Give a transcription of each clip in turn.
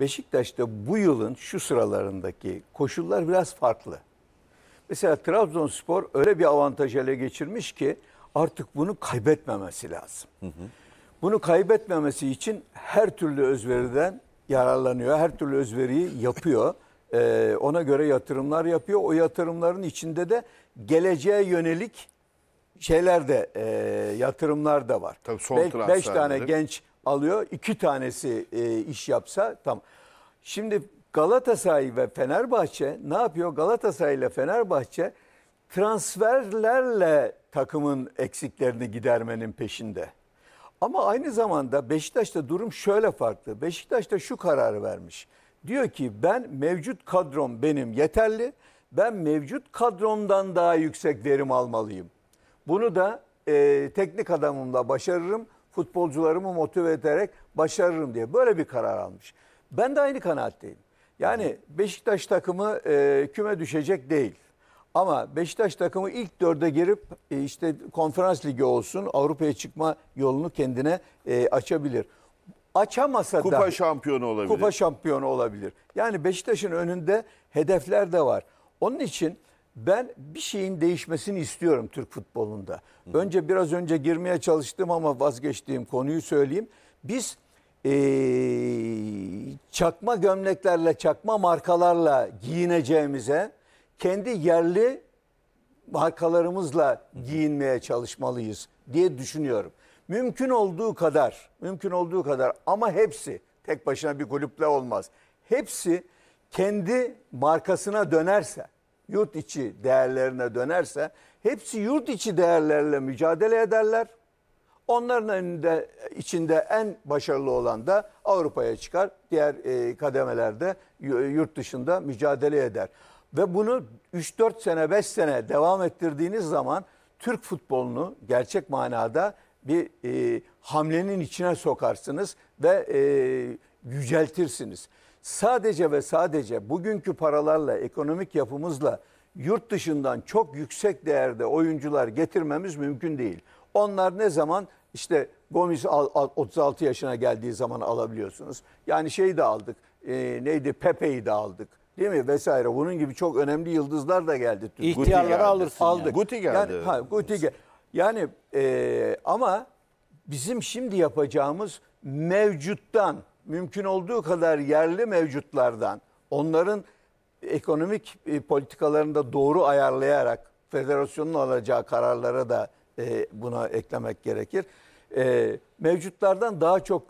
Beşiktaş'ta bu yılın şu sıralarındaki koşullar biraz farklı. Mesela Trabzonspor öyle bir avantaj ele geçirmiş ki artık bunu kaybetmemesi lazım. Hı hı. Bunu kaybetmemesi için her türlü özveriden yararlanıyor. Her türlü özveriyi yapıyor. Ee, ona göre yatırımlar yapıyor. O yatırımların içinde de geleceğe yönelik şeyler de e, yatırımlar da var. Tabii son Be- beş tane genç alıyor. İki tanesi e, iş yapsa tam. Şimdi Galatasaray ve Fenerbahçe ne yapıyor? Galatasaray ile Fenerbahçe transferlerle takımın eksiklerini gidermenin peşinde. Ama aynı zamanda Beşiktaş'ta durum şöyle farklı. Beşiktaş'ta şu kararı vermiş. Diyor ki ben mevcut kadrom benim yeterli. Ben mevcut kadromdan daha yüksek verim almalıyım. Bunu da e, teknik adamımla başarırım futbolcularımı motive ederek başarırım diye böyle bir karar almış. Ben de aynı kanaatteyim. Yani Beşiktaş takımı e, küme düşecek değil. Ama Beşiktaş takımı ilk dörde girip e, işte konferans ligi olsun Avrupa'ya çıkma yolunu kendine e, açabilir. Açamasa da Kupa şampiyonu olabilir. kupa şampiyonu olabilir. Yani Beşiktaş'ın önünde hedefler de var. Onun için ben bir şeyin değişmesini istiyorum Türk futbolunda. Önce biraz önce girmeye çalıştım ama vazgeçtiğim konuyu söyleyeyim. Biz ee, çakma gömleklerle, çakma markalarla giyineceğimize kendi yerli markalarımızla giyinmeye çalışmalıyız diye düşünüyorum. Mümkün olduğu kadar, mümkün olduğu kadar ama hepsi tek başına bir kulüple olmaz. Hepsi kendi markasına dönerse yurt içi değerlerine dönerse hepsi yurt içi değerlerle mücadele ederler. Onların önünde, içinde en başarılı olan da Avrupa'ya çıkar. Diğer e, kademelerde yurt dışında mücadele eder. Ve bunu 3-4 sene 5 sene devam ettirdiğiniz zaman Türk futbolunu gerçek manada bir e, hamlenin içine sokarsınız ve e, yüceltirsiniz sadece ve sadece bugünkü paralarla, ekonomik yapımızla yurt dışından çok yüksek değerde oyuncular getirmemiz mümkün değil. Onlar ne zaman işte Gomis 36 yaşına geldiği zaman alabiliyorsunuz. Yani şeyi de aldık. E, neydi? Pepe'yi de aldık. Değil mi? Vesaire. Bunun gibi çok önemli yıldızlar da geldi. İhtiyarları alırsın. Aldık. Yani. Guti geldi. Yani, ha, Guti gel yani e, ama bizim şimdi yapacağımız mevcuttan mümkün olduğu kadar yerli mevcutlardan onların ekonomik e, politikalarını da doğru ayarlayarak federasyonun alacağı kararlara da e, buna eklemek gerekir. E, mevcutlardan daha çok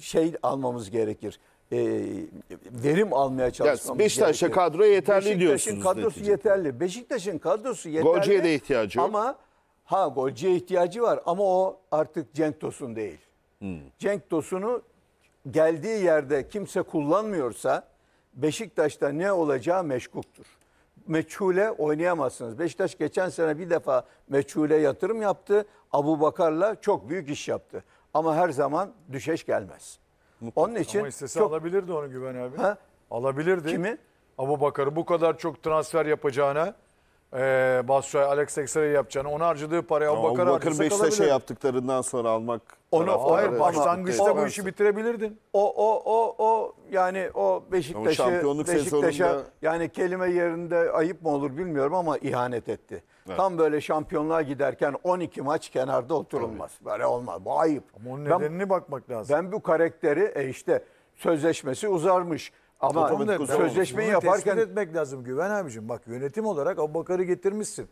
şey almamız gerekir. E, verim almaya çalışmamız yani Beşiktaş'a gerekir. kadroya yeterli Beşiktaş'ın diyorsunuz. Beşiktaş'ın kadrosu neticede. yeterli. Beşiktaş'ın kadrosu yeterli. Golcüye de ihtiyacı yok. Ama ha golcüye ihtiyacı var ama o artık Cenk Tosun değil. Hmm. Cenk Tosun'u geldiği yerde kimse kullanmıyorsa Beşiktaş'ta ne olacağı meşkuktur. Meçhule oynayamazsınız. Beşiktaş geçen sene bir defa meçhule yatırım yaptı. Abu Bakar'la çok büyük iş yaptı. Ama her zaman düşeş gelmez. Onun için Ama çok... alabilirdi onu Güven abi. Ha? Alabilirdi. Kimi? Abu Bakar'ı bu kadar çok transfer yapacağına e, Bassoy, Alex Teixeira'yı yapacağını, onu harcadığı parayı Abu Bakar harcasa Beşiktaş'a yaptıklarından sonra almak onu taraftarı hayır rahatlıkla başlangıçta bu işi bitirebilirdin. O o o o yani o Beşiktaş'ı şampiyonluk Beşiktaş'a sezonunda- yani kelime yerinde ayıp mı olur bilmiyorum ama ihanet etti. Tam böyle şampiyonluğa giderken 12 maç kenarda oturulmaz. Böyle olmaz. Bu ayıp. Ama Onun Ben- nedenine bakmak lazım. ben bu karakteri e işte sözleşmesi uzarmış. Ama Tabii, tabii, sözleşmeyi Bunu yaparken etmek lazım Güven abicim. Bak yönetim olarak Abubakar'ı getirmişsin.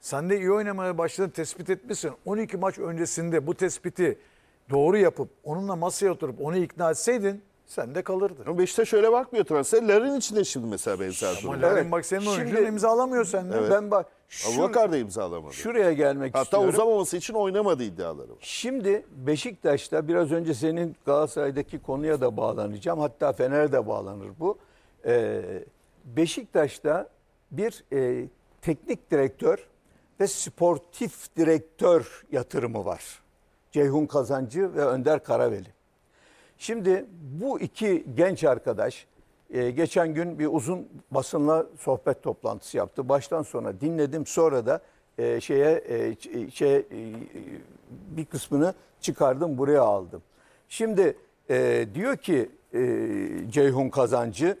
Sen de iyi oynamaya başladığını tespit etmişsin. 12 maç öncesinde bu tespiti doğru yapıp onunla masaya oturup onu ikna etseydin sen de kalırdın. Ama Beşiktaş öyle bakmıyor transferlerin içinde şimdi mesela benzer durum. Ama Larin evet. bak senin oyuncun imzalamıyor senden. Evet. Ben bak şu, Abubakar da imzalamadı. Şuraya gelmek Hatta istiyorum. Hatta uzamaması için oynamadı iddiaları var. Şimdi Beşiktaş'ta biraz önce senin Galatasaray'daki konuya da bağlanacağım. Hatta Fener'e de bağlanır bu. Ee, Beşiktaş'ta bir e, teknik direktör ve sportif direktör yatırımı var. Ceyhun Kazancı ve Önder Karaveli. Şimdi bu iki genç arkadaş e, geçen gün bir uzun basınla sohbet toplantısı yaptı. Baştan sona dinledim sonra da e, şeye e, e şey e, e, bir kısmını çıkardım buraya aldım. Şimdi e, diyor ki e, Ceyhun Kazancı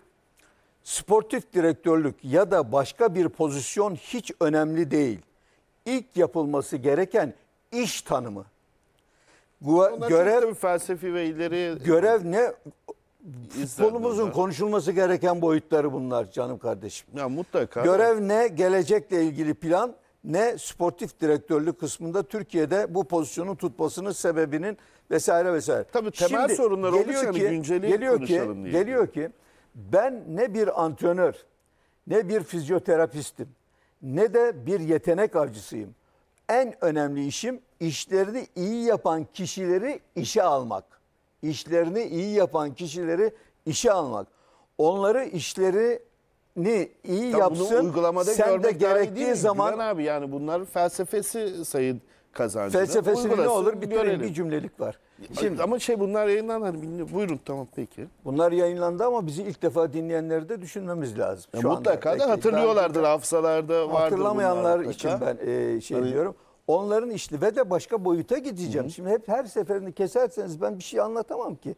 sportif direktörlük ya da başka bir pozisyon hiç önemli değil ilk yapılması gereken iş tanımı. Gua, görev felsefi ve ileri görev ne futbolumuzun konuşulması gereken boyutları bunlar canım kardeşim. Ya mutlaka. Görev ne gelecekle ilgili plan ne sportif direktörlük kısmında Türkiye'de bu pozisyonun tutmasının sebebinin vesaire vesaire. Tabii temel Şimdi, sorunlar oluyor ki, günceli geliyor ki, diye. Geliyor ki ben ne bir antrenör ne bir fizyoterapistim ne de bir yetenek avcısıyım. En önemli işim işlerini iyi yapan kişileri işe almak. İşlerini iyi yapan kişileri işe almak. Onları işleri ni iyi ya yapsın. Bunu uygulamada sen de gerektiği zaman abi yani bunlar felsefesi sayın kazancını Felsefesini ne olur bir tane bir cümlelik var. Şimdi ama şey bunlar yayınlanır. bilmiyorum. Buyurun tamam peki. Bunlar yayınlandı ama bizi ilk defa dinleyenleri de düşünmemiz lazım. şu mutlaka anda. da Belki hatırlıyorlardır hafızalarda vardır. Hatırlamayanlar bunlar için ben e, şey Tabii. diyorum. Onların işli ve de başka boyuta gideceğim. Şimdi hep her seferini keserseniz ben bir şey anlatamam ki.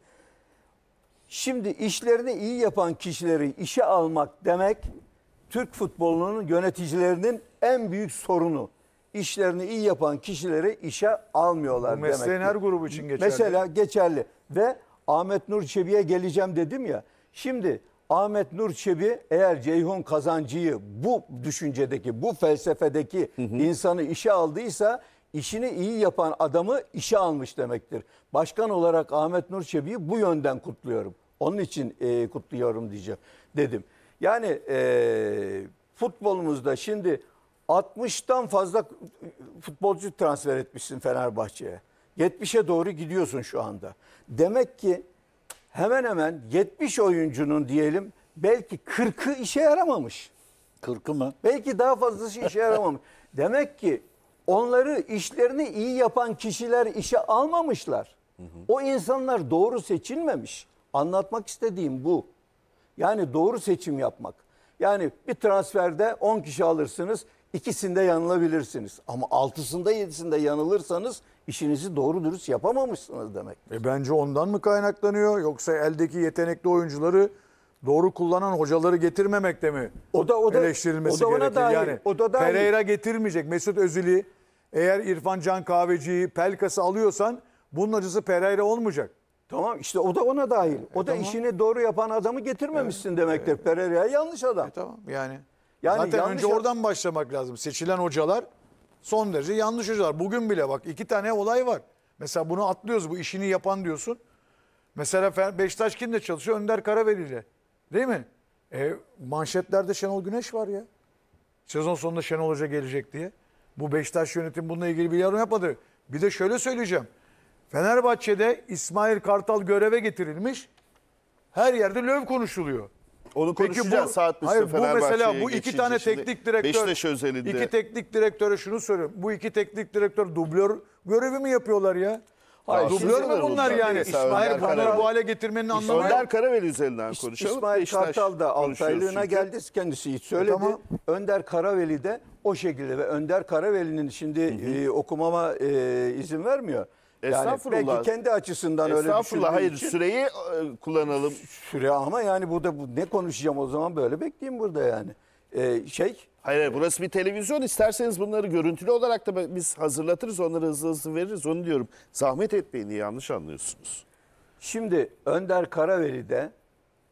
Şimdi işlerini iyi yapan kişileri işe almak demek Türk futbolunun yöneticilerinin en büyük sorunu işlerini iyi yapan kişileri işe almıyorlar demek. mesleğin her grubu için geçerli. Mesela geçerli ve Ahmet Nur Çebi'ye geleceğim dedim ya. Şimdi Ahmet Nur Çebi eğer Ceyhun Kazancı'yı bu düşüncedeki, bu felsefedeki insanı işe aldıysa işini iyi yapan adamı işe almış demektir. Başkan olarak Ahmet Nur Çebi'yi bu yönden kutluyorum. Onun için e, kutluyorum diyeceğim dedim. Yani e, futbolumuzda şimdi 60'tan fazla futbolcu transfer etmişsin Fenerbahçe'ye. 70'e doğru gidiyorsun şu anda. Demek ki hemen hemen 70 oyuncunun diyelim belki 40'ı işe yaramamış. 40'ı mı? Belki daha fazlası işe yaramamış. Demek ki onları işlerini iyi yapan kişiler işe almamışlar. Hı hı. O insanlar doğru seçilmemiş. Anlatmak istediğim bu. Yani doğru seçim yapmak. Yani bir transferde 10 kişi alırsınız. İkisinde yanılabilirsiniz. Ama altısında yedisinde yanılırsanız işinizi doğru dürüst yapamamışsınız demek. E bence ondan mı kaynaklanıyor yoksa eldeki yetenekli oyuncuları doğru kullanan hocaları getirmemekte mi? O da o da eleştirilmesi o da ona Dair, yani o da dair. Pereira getirmeyecek. Mesut Özil'i eğer İrfan Can Kahveci'yi Pelkas'ı alıyorsan bunun acısı Pereira olmayacak. Tamam işte o da ona dahil. O e, da tamam. işini doğru yapan adamı getirmemişsin e, demektir. E, Pereira yanlış adam. E, tamam yani. Yani Zaten önce oradan başlamak lazım. Seçilen hocalar son derece yanlış hocalar. Bugün bile bak iki tane olay var. Mesela bunu atlıyoruz bu işini yapan diyorsun. Mesela Beşiktaş kimle çalışıyor? Önder Karaveli ile. Değil mi? E, manşetlerde Şenol Güneş var ya. Sezon sonunda Şenol Hoca gelecek diye. Bu Beşiktaş yönetim bununla ilgili bir yorum yapmadı. Bir de şöyle söyleyeceğim. Fenerbahçe'de İsmail Kartal göreve getirilmiş. Her yerde löv konuşuluyor. Onu konuşacağız Peki bu, saat başında hayır, bu mesela bu iki tane teknik direktör Beşiktaş özelinde. iki teknik direktöre şunu söylüyorum. Bu iki teknik direktör dublör görevi mi yapıyorlar ya? Hayır, dublör mü bunlar yani? İsmail bunları bu hale getirmenin anlamı Önder Karaveli üzerinden konuşalım. İsmail Beşiktaş Kartal da altaylığına geldi. Kendisi hiç söyledi. E, tamam. Önder Karaveli de o şekilde ve Önder Karaveli'nin şimdi hı hı. E, okumama e, izin vermiyor. Estağfurullah. Yani belki kendi açısından öyle Estağfurullah hayır için, süreyi e, kullanalım. Süre ama yani burada bu, ne konuşacağım o zaman böyle bekleyeyim burada yani. Ee, şey Hayır, hayır burası bir televizyon. isterseniz bunları görüntülü olarak da biz hazırlatırız. Onları hızlı hızlı veririz. Onu diyorum. Zahmet etmeyin yanlış anlıyorsunuz. Şimdi Önder Karaveli'de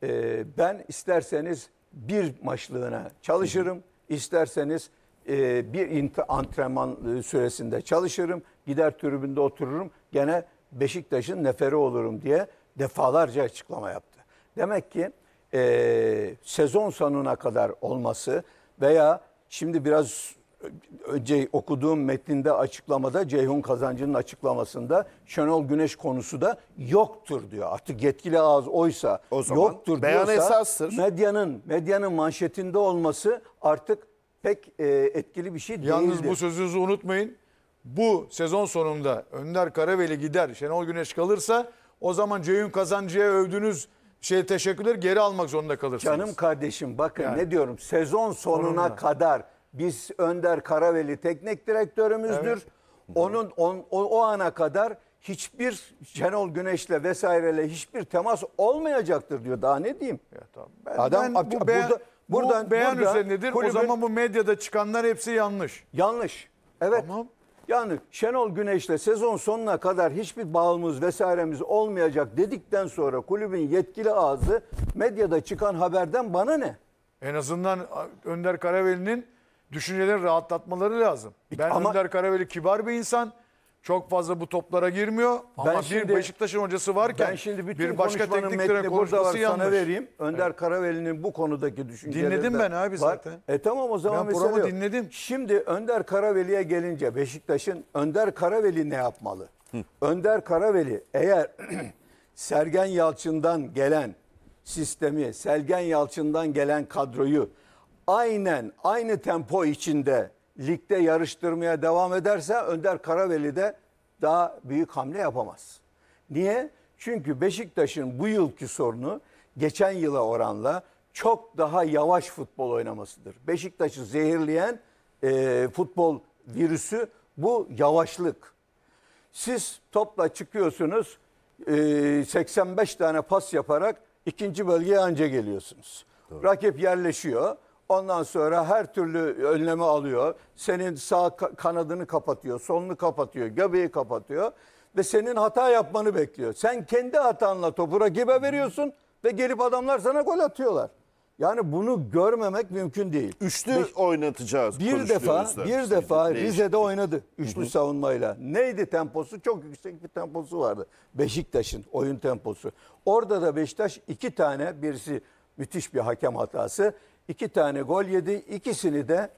e, ben isterseniz bir maçlığına çalışırım. isterseniz e, bir antrenman e, süresinde çalışırım. Gider tribünde otururum gene Beşiktaş'ın neferi olurum diye defalarca açıklama yaptı. Demek ki e, sezon sonuna kadar olması veya şimdi biraz önce okuduğum metninde açıklamada Ceyhun Kazancı'nın açıklamasında Şenol Güneş konusu da yoktur diyor. Artık yetkili ağız oysa o zaman, yoktur beyan diyorsa esastır. medyanın medyanın manşetinde olması artık pek e, etkili bir şey Yalnız değildir. Yalnız bu sözünüzü unutmayın bu sezon sonunda Önder Karaveli gider, Şenol Güneş kalırsa o zaman Ceyhun Kazancı'ya övdüğünüz şey teşekkürler geri almak zorunda kalırsınız. Canım kardeşim bakın yani. ne diyorum sezon sonuna Onunla. kadar biz Önder Karaveli teknik direktörümüzdür. Evet. Onun on, o, o ana kadar hiçbir Şenol Güneş'le vesaireyle hiçbir temas olmayacaktır diyor. Daha ne diyeyim? Ya, tamam. ben, Adam ben, bu beyan, burada, buradan, bu beyan burada, üzerinedir. Kulübün, o zaman bu medyada çıkanlar hepsi yanlış. Yanlış. Evet. Tamam. Yani Şenol Güneş'le sezon sonuna kadar hiçbir bağımız vesairemiz olmayacak dedikten sonra kulübün yetkili ağzı medyada çıkan haberden bana ne? En azından Önder Karaveli'nin düşünceleri rahatlatmaları lazım. Ben Ama- Önder Karaveli kibar bir insan çok fazla bu toplara girmiyor. Ama Ben bir şimdi- Beşiktaş'ın hocası varken Ben şimdi bütün bir başka konuşmanın teknik direktör konuşması yanlış. sana vereyim. Önder Karaveli'nin bu konudaki düşünceleri Dinledim ben abi var. zaten. E tamam o zaman Ben mesele programı dinledim. Şimdi Önder Karaveli'ye gelince Beşiktaş'ın Önder Karaveli ne yapmalı? Önder Karaveli eğer Sergen Yalçın'dan gelen sistemi, Sergen Yalçın'dan gelen kadroyu aynen aynı tempo içinde ligde yarıştırmaya devam ederse Önder Karaveli de daha büyük hamle yapamaz. Niye? Çünkü Beşiktaş'ın bu yılki sorunu geçen yıla oranla çok daha yavaş futbol oynamasıdır. Beşiktaş'ı zehirleyen e, futbol virüsü bu yavaşlık. Siz topla çıkıyorsunuz e, 85 tane pas yaparak ikinci bölgeye anca geliyorsunuz. Doğru. Rakip yerleşiyor Ondan sonra her türlü önlemi alıyor. Senin sağ kanadını kapatıyor, solunu kapatıyor, göbeği kapatıyor ve senin hata yapmanı bekliyor. Sen kendi hatanla topu rakibe veriyorsun ve gelip adamlar sana gol atıyorlar. Yani bunu görmemek mümkün değil. Üçlü Beş, oynatacağız. Bir defa bir defa Rize'de oynadı üçlü Hı-hı. savunmayla. Neydi temposu? Çok yüksek bir temposu vardı. Beşiktaş'ın oyun temposu. Orada da Beşiktaş iki tane birisi müthiş bir hakem hatası iki tane gol yedi. İkisini de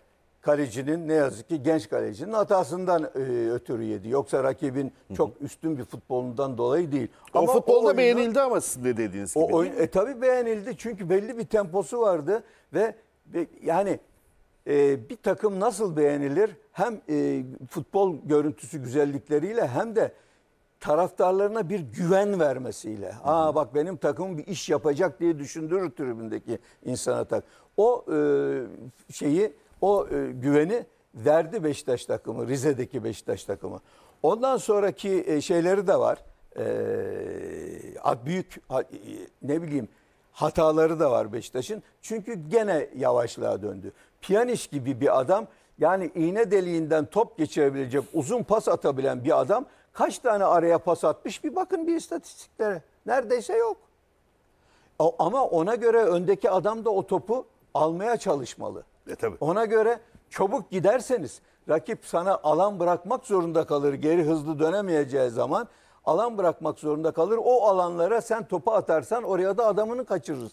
kalecinin ne yazık ki genç kalecinin hatasından e, ötürü yedi. Yoksa rakibin çok üstün bir futbolundan dolayı değil. O ama futbolda oyunu, beğenildi ama sizin de dediğiniz gibi. O oyun, e, tabii beğenildi çünkü belli bir temposu vardı ve, ve yani e, bir takım nasıl beğenilir hem e, futbol görüntüsü güzellikleriyle hem de taraftarlarına bir güven vermesiyle. Aa bak benim takımım bir iş yapacak diye düşündürür tribündeki insana tak. O e, şeyi, o e, güveni verdi Beşiktaş takımı, Rize'deki Beşiktaş takımı. Ondan sonraki e, şeyleri de var. E, büyük e, ne bileyim hataları da var Beşiktaş'ın. Çünkü gene yavaşlığa döndü. Piyaniş gibi bir adam yani iğne deliğinden top geçirebilecek, uzun pas atabilen bir adam kaç tane araya pas atmış bir bakın bir istatistiklere. Neredeyse yok. ama ona göre öndeki adam da o topu almaya çalışmalı. E, tabii. Ona göre çabuk giderseniz rakip sana alan bırakmak zorunda kalır. Geri hızlı dönemeyeceği zaman alan bırakmak zorunda kalır. O alanlara sen topu atarsan oraya da adamını kaçırırsın.